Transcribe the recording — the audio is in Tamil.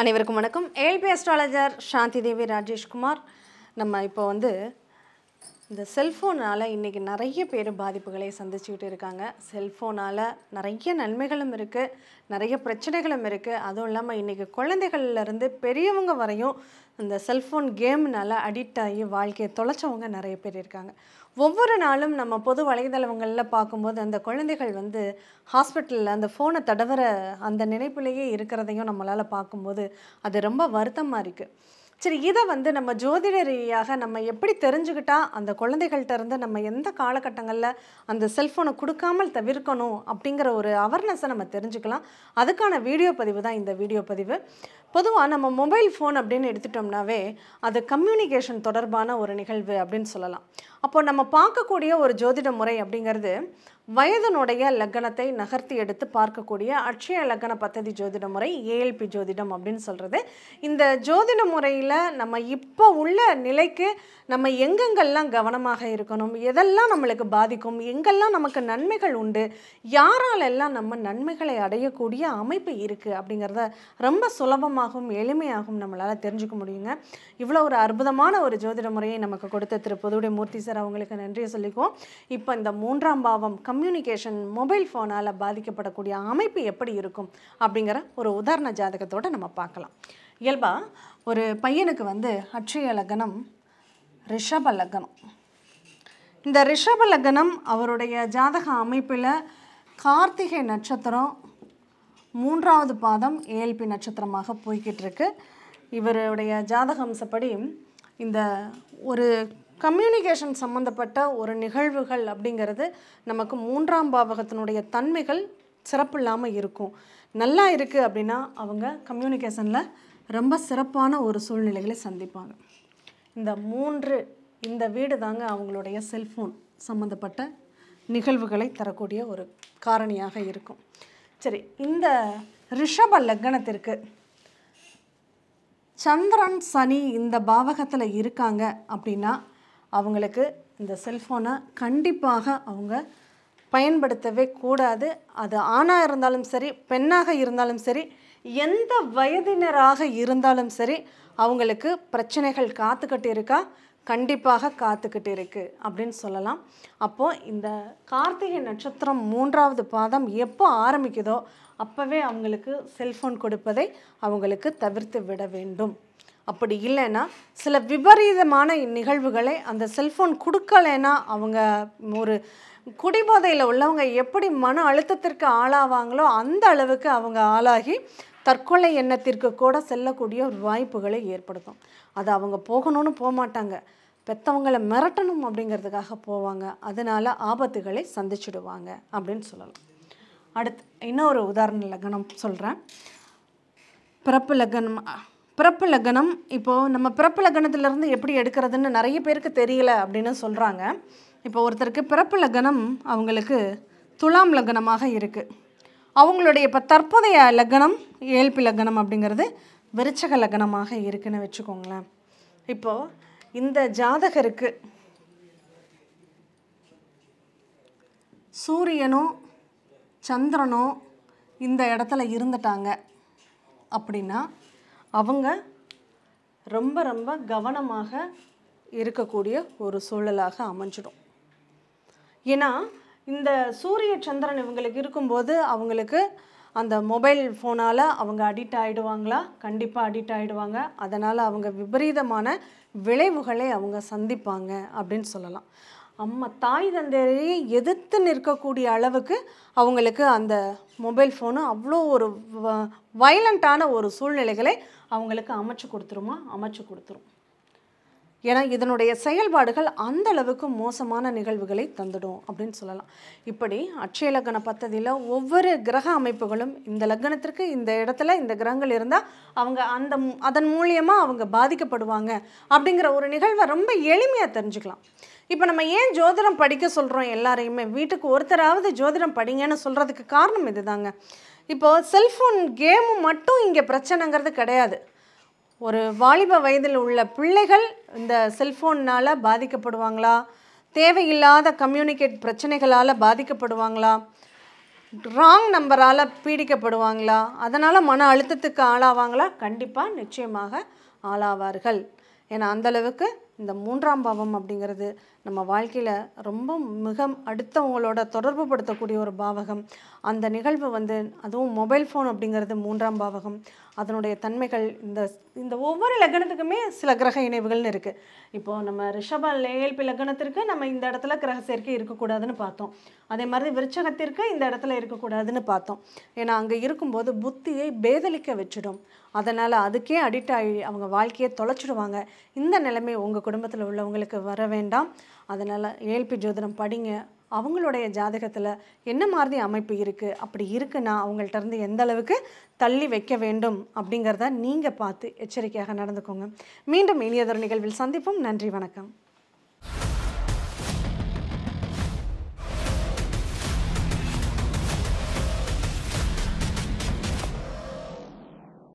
அனைவருக்கும் வணக்கம் ஏழ்பி அஸ்ட்ராலஜர் சாந்தி தேவி ராஜேஷ்குமார் நம்ம இப்போ வந்து இந்த செல்ஃபோனால் இன்றைக்கி நிறைய பேர் பாதிப்புகளை சந்திச்சுக்கிட்டு இருக்காங்க செல்ஃபோனால் நிறைய நன்மைகளும் இருக்குது நிறைய பிரச்சனைகளும் இருக்குது அதுவும் இல்லாமல் இன்றைக்கி குழந்தைகள்லேருந்து பெரியவங்க வரையும் இந்த செல்ஃபோன் கேம்னால் அடிக்ட் ஆகி வாழ்க்கையை தொலைச்சவங்க நிறைய பேர் இருக்காங்க ஒவ்வொரு நாளும் நம்ம பொது வலைதளங்களில் பார்க்கும்போது அந்த குழந்தைகள் வந்து ஹாஸ்பிட்டலில் அந்த ஃபோனை தடவுற அந்த நினைப்பிலேயே இருக்கிறதையும் நம்மளால் பார்க்கும்போது அது ரொம்ப வருத்தமாக இருக்குது சரி இதை வந்து நம்ம ஜோதிட ரீதியாக நம்ம எப்படி தெரிஞ்சுக்கிட்டா அந்த குழந்தைகள்கிட்ட இருந்து நம்ம எந்த காலகட்டங்களில் அந்த செல்ஃபோனை கொடுக்காமல் தவிர்க்கணும் அப்படிங்கிற ஒரு அவேர்னஸை நம்ம தெரிஞ்சுக்கலாம் அதுக்கான வீடியோ பதிவு தான் இந்த வீடியோ பதிவு பொதுவாக நம்ம மொபைல் ஃபோன் அப்படின்னு எடுத்துட்டோம்னாவே அது கம்யூனிகேஷன் தொடர்பான ஒரு நிகழ்வு அப்படின்னு சொல்லலாம் அப்போ நம்ம பார்க்கக்கூடிய ஒரு ஜோதிட முறை அப்படிங்கிறது வயதனுடைய லக்கணத்தை நகர்த்தி எடுத்து பார்க்கக்கூடிய அட்சய லக்கண பத்ததி ஜோதிட முறை ஏஎல்பி ஜோதிடம் அப்படின்னு சொல்கிறது இந்த ஜோதிட முறையில் நம்ம இப்போ உள்ள நிலைக்கு நம்ம எங்கெங்கெல்லாம் கவனமாக இருக்கணும் எதெல்லாம் நம்மளுக்கு பாதிக்கும் எங்கெல்லாம் நமக்கு நன்மைகள் உண்டு யாராலெல்லாம் நம்ம நன்மைகளை அடையக்கூடிய அமைப்பு இருக்குது அப்படிங்கிறத ரொம்ப சுலபமாக சுலபமாகவும் எளிமையாகவும் நம்மளால் தெரிஞ்சுக்க முடியுங்க இவ்வளோ ஒரு அற்புதமான ஒரு ஜோதிட முறையை நமக்கு கொடுத்த திரு பொதுவுடைய மூர்த்தி சார் அவங்களுக்கு நன்றியை சொல்லிக்குவோம் இப்போ இந்த மூன்றாம் பாவம் கம்யூனிகேஷன் மொபைல் ஃபோனால் பாதிக்கப்படக்கூடிய அமைப்பு எப்படி இருக்கும் அப்படிங்கிற ஒரு உதாரண ஜாதகத்தோடு நம்ம பார்க்கலாம் இயல்பாக ஒரு பையனுக்கு வந்து அட்சய லக்னம் ரிஷப லக்னம் இந்த ரிஷப லக்னம் அவருடைய ஜாதக அமைப்பில் கார்த்திகை நட்சத்திரம் மூன்றாவது பாதம் ஏஎல்பி நட்சத்திரமாக போய்கிட்டு இருக்கு இவருடைய ஜாதகம்சப்படி இந்த ஒரு கம்யூனிகேஷன் சம்மந்தப்பட்ட ஒரு நிகழ்வுகள் அப்படிங்கிறது நமக்கு மூன்றாம் பாவகத்தினுடைய தன்மைகள் சிறப்பு இல்லாமல் இருக்கும் நல்லா இருக்குது அப்படின்னா அவங்க கம்யூனிகேஷனில் ரொம்ப சிறப்பான ஒரு சூழ்நிலைகளை சந்திப்பாங்க இந்த மூன்று இந்த வீடு தாங்க அவங்களுடைய செல்ஃபோன் சம்மந்தப்பட்ட நிகழ்வுகளை தரக்கூடிய ஒரு காரணியாக இருக்கும் சரி இந்த ரிஷப லக்னத்திற்கு சந்திரன் சனி இந்த பாவகத்தில் இருக்காங்க அப்படின்னா அவங்களுக்கு இந்த செல்ஃபோனை கண்டிப்பாக அவங்க பயன்படுத்தவே கூடாது அது ஆணாக இருந்தாலும் சரி பெண்ணாக இருந்தாலும் சரி எந்த வயதினராக இருந்தாலும் சரி அவங்களுக்கு பிரச்சனைகள் காத்துக்கிட்டு இருக்கா கண்டிப்பாக காத்துக்கிட்டு இருக்குது அப்படின்னு சொல்லலாம் அப்போது இந்த கார்த்திகை நட்சத்திரம் மூன்றாவது பாதம் எப்போ ஆரம்பிக்குதோ அப்போவே அவங்களுக்கு செல்ஃபோன் கொடுப்பதை அவங்களுக்கு தவிர்த்து விட வேண்டும் அப்படி இல்லைன்னா சில விபரீதமான நிகழ்வுகளை அந்த செல்ஃபோன் கொடுக்கலைன்னா அவங்க ஒரு குடிபோதையில் உள்ளவங்க எப்படி மன அழுத்தத்திற்கு ஆளாவாங்களோ அந்த அளவுக்கு அவங்க ஆளாகி தற்கொலை எண்ணத்திற்கு கூட செல்லக்கூடிய ஒரு வாய்ப்புகளை ஏற்படுத்தும் அது அவங்க போகணும்னு போக மாட்டாங்க மிரட்டணும் அப்படிங்கிறதுக்காக போவாங்க அதனால் ஆபத்துகளை சந்திச்சுடுவாங்க அப்படின்னு சொல்லலாம் அடுத்து இன்னொரு உதாரண லக்னம் சொல்கிறேன் பிறப்பு லக்னம் பிறப்பு லக்னம் இப்போது நம்ம பிறப்பு லக்னத்திலேருந்து எப்படி எடுக்கிறதுன்னு நிறைய பேருக்கு தெரியல அப்படின்னு சொல்கிறாங்க இப்போ ஒருத்தருக்கு பிறப்பு லக்னம் அவங்களுக்கு துலாம் லக்னமாக இருக்குது அவங்களுடைய இப்போ தற்போதைய லக்னம் ஏழ்பி லக்னம் அப்படிங்கிறது விருச்சக லக்னமாக இருக்குன்னு வச்சுக்கோங்களேன் இப்போது இந்த ஜாதகருக்கு சூரியனும் சந்திரனும் இந்த இடத்துல இருந்துட்டாங்க அப்படின்னா அவங்க ரொம்ப ரொம்ப கவனமாக இருக்கக்கூடிய ஒரு சூழலாக அமைஞ்சிடும் ஏன்னா இந்த சூரிய சந்திரன் இவங்களுக்கு இருக்கும்போது அவங்களுக்கு அந்த மொபைல் ஃபோனால் அவங்க அடிக்ட் ஆகிடுவாங்களா கண்டிப்பாக அடிக்ட் ஆகிடுவாங்க அதனால் அவங்க விபரீதமான விளைவுகளை அவங்க சந்திப்பாங்க அப்படின்னு சொல்லலாம் அம்மா தாய் தந்தையே எதிர்த்து நிற்கக்கூடிய அளவுக்கு அவங்களுக்கு அந்த மொபைல் ஃபோனு அவ்வளோ ஒரு வ வயலண்ட்டான ஒரு சூழ்நிலைகளை அவங்களுக்கு அமைச்சு கொடுத்துருமா அமைச்சு கொடுத்துரும் ஏன்னா இதனுடைய செயல்பாடுகள் அந்த அளவுக்கு மோசமான நிகழ்வுகளை தந்துடும் அப்படின்னு சொல்லலாம் இப்படி அட்சய லக்ன பத்ததியில் ஒவ்வொரு கிரக அமைப்புகளும் இந்த லக்னத்திற்கு இந்த இடத்துல இந்த கிரகங்கள் இருந்தால் அவங்க அந்த அதன் மூலியமாக அவங்க பாதிக்கப்படுவாங்க அப்படிங்கிற ஒரு நிகழ்வை ரொம்ப எளிமையாக தெரிஞ்சுக்கலாம் இப்போ நம்ம ஏன் ஜோதிடம் படிக்க சொல்கிறோம் எல்லாரையுமே வீட்டுக்கு ஒருத்தராவது ஜோதிடம் படிங்கன்னு சொல்கிறதுக்கு காரணம் இதுதாங்க இப்போது செல்ஃபோன் கேமு மட்டும் இங்கே பிரச்சனைங்கிறது கிடையாது ஒரு வாலிப வயதில் உள்ள பிள்ளைகள் இந்த செல்ஃபோன்னால் பாதிக்கப்படுவாங்களா தேவையில்லாத கம்யூனிகேட் பிரச்சனைகளால் பாதிக்கப்படுவாங்களா ராங் நம்பரால் பீடிக்கப்படுவாங்களா அதனால் மன அழுத்தத்துக்கு ஆளாவாங்களா கண்டிப்பாக நிச்சயமாக ஆளாவார்கள் ஏன்னா அந்தளவுக்கு இந்த மூன்றாம் பாவம் அப்படிங்கிறது நம்ம வாழ்க்கையில் ரொம்ப மிக அடுத்தவங்களோட தொடர்பு படுத்தக்கூடிய ஒரு பாவகம் அந்த நிகழ்வு வந்து அதுவும் மொபைல் ஃபோன் அப்படிங்கிறது மூன்றாம் பாவகம் அதனுடைய தன்மைகள் இந்த இந்த ஒவ்வொரு லக்னத்துக்குமே சில கிரக இணைவுகள்னு இருக்குது இப்போது நம்ம ரிஷப ஏஎல்பி லக்னத்திற்கு நம்ம இந்த இடத்துல கிரக சேர்க்கை இருக்கக்கூடாதுன்னு பார்த்தோம் அதே மாதிரி விருச்சகத்திற்கு இந்த இடத்துல இருக்கக்கூடாதுன்னு பார்த்தோம் ஏன்னா அங்கே இருக்கும்போது புத்தியை பேதலிக்க வச்சிடும் அதனால் அதுக்கே அடிக்ட் ஆகி அவங்க வாழ்க்கையை தொலைச்சிடுவாங்க இந்த நிலைமை உங்கள் குடும்பத்தில் உள்ளவங்களுக்கு வர வேண்டாம் அதனால் ஏழ்பி ஜோதிடம் படிங்க அவங்களுடைய ஜாதகத்தில் என்ன மாதிரி அமைப்பு இருக்குது அப்படி இருக்குன்னா அவங்கள்ட்ட இருந்து எந்த அளவுக்கு தள்ளி வைக்க வேண்டும் அப்படிங்கிறத நீங்கள் பார்த்து எச்சரிக்கையாக நடந்துக்கோங்க மீண்டும் இனியதொரு நிகழ்வில் சந்திப்போம் நன்றி வணக்கம்